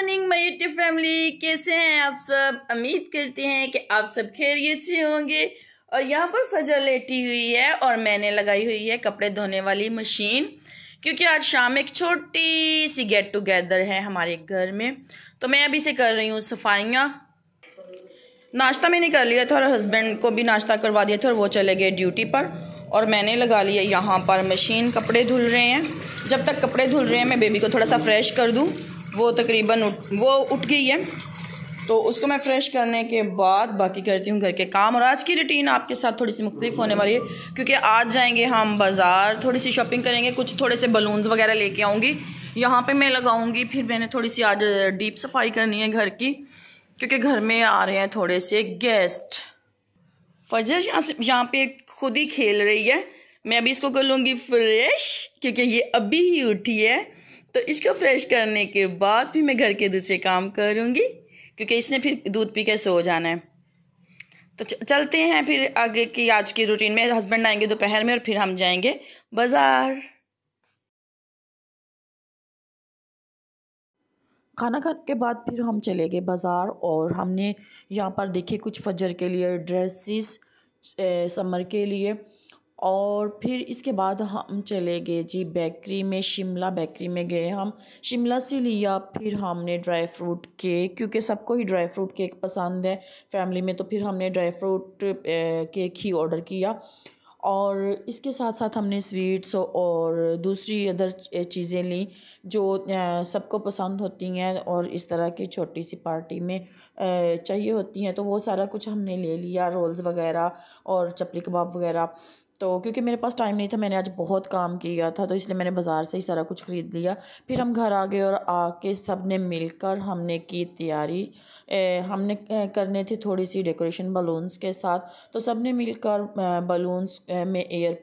morning my YouTube family कैसे हैं आप सब उम्मीद करते हैं कि आप सब खैरियत से होंगे और यहाँ पर फजर लेटी हुई है और मैंने लगाई हुई है कपड़े धोने वाली मशीन क्योंकि आज शाम एक छोटी सी गेट टुगेदर है हमारे घर में तो मैं अभी से कर रही हूँ सफाइयाँ नाश्ता मैंने कर लिया था और हस्बैंड को भी नाश्ता करवा दिया था और वो चले गए ड्यूटी पर और मैंने लगा लिया यहाँ पर मशीन कपड़े धुल रहे हैं जब तक कपड़े धुल रहे हैं मैं बेबी को थोड़ा सा फ्रेश कर दूँ वो तकरीबन उठ वो उठ गई है तो उसको मैं फ्रेश करने के बाद बाकी करती हूँ घर के काम और आज की रूटीन आपके साथ थोड़ी सी मुख्तलिफ होने वाली है क्योंकि आज जाएंगे हम बाज़ार थोड़ी सी शॉपिंग करेंगे कुछ थोड़े से बलून्स वगैरह लेके आऊँगी यहाँ पे मैं लगाऊंगी फिर मैंने थोड़ी सी आज डीप सफाई करनी है घर की क्योंकि घर में आ रहे हैं थोड़े से गेस्ट फजर यहाँ पे खुद ही खेल रही है मैं अभी इसको कर लूँगी फ्रेश क्योंकि ये अभी ही उठी है तो इसको फ्रेश करने के बाद भी मैं घर के दूसरे काम करूँगी क्योंकि इसने फिर दूध पी के सो जाना है तो चलते हैं फिर आगे की आज की रूटीन में हस्बैंड आएंगे दोपहर में और फिर हम जाएंगे बाज़ार खाना खाने के बाद फिर हम चले गए बाज़ार और हमने यहाँ पर देखे कुछ फजर के लिए ड्रेसेस समर के लिए और फिर इसके बाद हम चले गए जी बेकरी में शिमला बेकरी में गए हम शिमला से लिया फिर हमने ड्राई फ्रूट केक क्योंकि सबको ही ड्राई फ्रूट केक पसंद है फैमिली में तो फिर हमने ड्राई फ्रूट केक ही ऑर्डर किया और इसके साथ साथ हमने स्वीट्स और दूसरी अदर चीज़ें ली जो सबको पसंद होती हैं और इस तरह की छोटी सी पार्टी में चाहिए होती हैं तो वो सारा कुछ हमने ले लिया रोल्स वगैरह और चपली कबाब वगैरह तो क्योंकि मेरे पास टाइम नहीं था मैंने आज बहुत काम किया था तो इसलिए मैंने बाज़ार से ही सारा कुछ ख़रीद लिया फिर हम घर आ गए और आके सब ने मिलकर हमने की तैयारी हमने करने थी थोड़ी सी डेकोरेशन बलून्स के साथ तो सब ने मिलकर बलून्स में एयर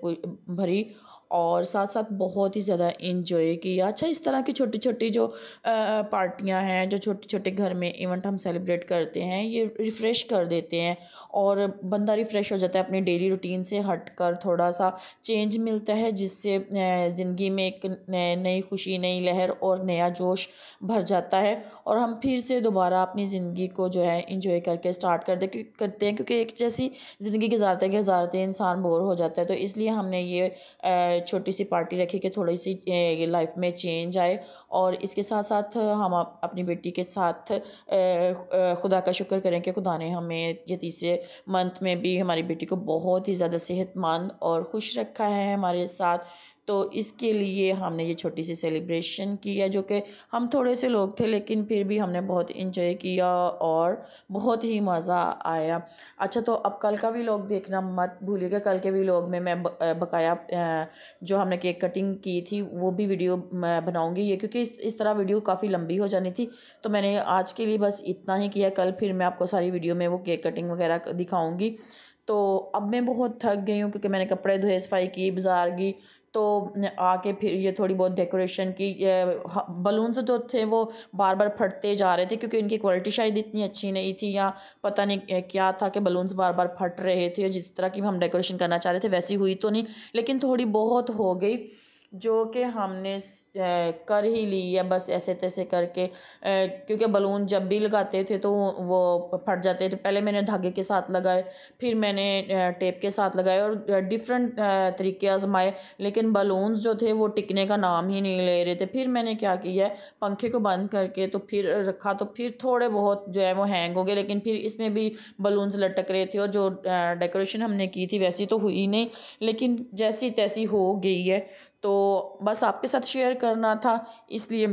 भरी और साथ साथ बहुत ही ज़्यादा इन्जॉय किया अच्छा इस तरह की छोटी छोटी जो पार्टियां हैं जो छोटे छोटे घर में इवेंट हम सेलिब्रेट करते हैं ये रिफ़्रेश कर देते हैं और बंदा रिफ़्रेश हो जाता है अपनी डेली रूटीन से हट कर थोड़ा सा चेंज मिलता है जिससे ज़िंदगी में एक नई खुशी नई लहर और नया जोश भर जाता है और हम फिर से दोबारा अपनी ज़िंदगी को जो है इंजॉय करके स्टार्ट कर दे करते हैं क्योंकि एक जैसी ज़िंदगी गुजारते गुजारते इंसान बोर हो जाता है तो इसलिए हमने ये छोटी सी पार्टी रखी कि थोड़ी सी लाइफ में चेंज आए और इसके साथ साथ हम अपनी बेटी के साथ खुदा का शुक्र करें कि खुदा ने हमें ये तीसरे मंथ में भी हमारी बेटी को बहुत ही ज़्यादा सेहतमंद और खुश रखा है हमारे साथ तो इसके लिए हमने ये छोटी सी सेलिब्रेशन की है जो कि हम थोड़े से लोग थे लेकिन फिर भी हमने बहुत इंजॉय किया और बहुत ही मज़ा आया अच्छा तो अब कल का भी लोग देखना मत भूलिएगा कल के भी लोग में मैं बकाया जो हमने केक कटिंग की थी वो भी वीडियो मैं बनाऊँगी ये क्योंकि इस इस तरह वीडियो काफ़ी लंबी हो जानी थी तो मैंने आज के लिए बस इतना ही किया कल फिर मैं आपको सारी वीडियो में वो केक कटिंग वगैरह दिखाऊँगी तो अब मैं बहुत थक गई हूँ क्योंकि मैंने कपड़े धोए सफाई की बाजार की तो आके फिर ये थोड़ी बहुत डेकोरेशन की बलून्स जो थे वो बार बार फटते जा रहे थे क्योंकि इनकी क्वालिटी शायद इतनी अच्छी नहीं थी या पता नहीं क्या था कि बलून्स बार बार फट रहे थे जिस तरह की हम डेकोरेशन करना चाह रहे थे वैसी हुई तो नहीं लेकिन थोड़ी बहुत हो गई जो कि हमने कर ही ली है बस ऐसे तैसे करके क्योंकि बलून जब भी लगाते थे तो वो फट जाते थे पहले मैंने धागे के साथ लगाए फिर मैंने टेप के साथ लगाए और डिफरेंट तरीके आजमाए लेकिन बलून्स जो थे वो टिकने का नाम ही नहीं ले रहे थे फिर मैंने क्या किया पंखे को बंद करके तो फिर रखा तो फिर थोड़े बहुत जो है वो हैंग हो गए लेकिन फिर इसमें भी बलून्स लटक रहे थे और जो डेकोरेशन हमने की थी वैसी तो हुई नहीं लेकिन जैसी तैसी हो गई है तो बस आपके साथ शेयर करना था इसलिए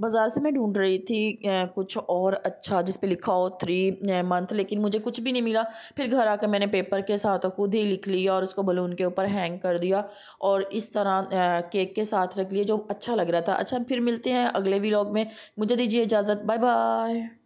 बाज़ार से मैं ढूंढ रही थी कुछ और अच्छा जिस पे लिखा हो थ्री मंथ लेकिन मुझे कुछ भी नहीं मिला फिर घर आकर मैंने पेपर के साथ खुद ही लिख लिया और उसको बलून के ऊपर हैंग कर दिया और इस तरह केक के साथ रख लिया जो अच्छा लग रहा था अच्छा फिर मिलते हैं अगले व्लॉग में मुझे दीजिए इजाज़त बाय बाय